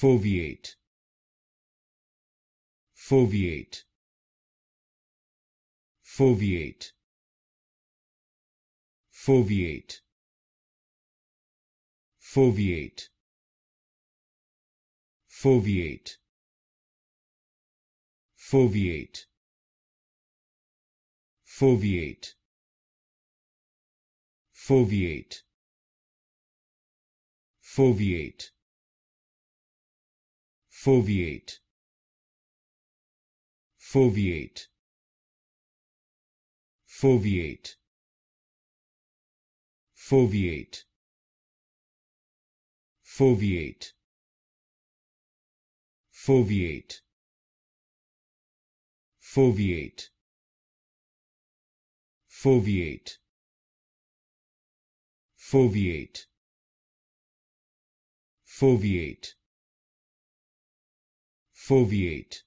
foveate foveate foveate foveate foveate foveate foveate foveate foveate foveate foveate foveate foveate foveate foveate foveate foveate foveate foveate foveate foveate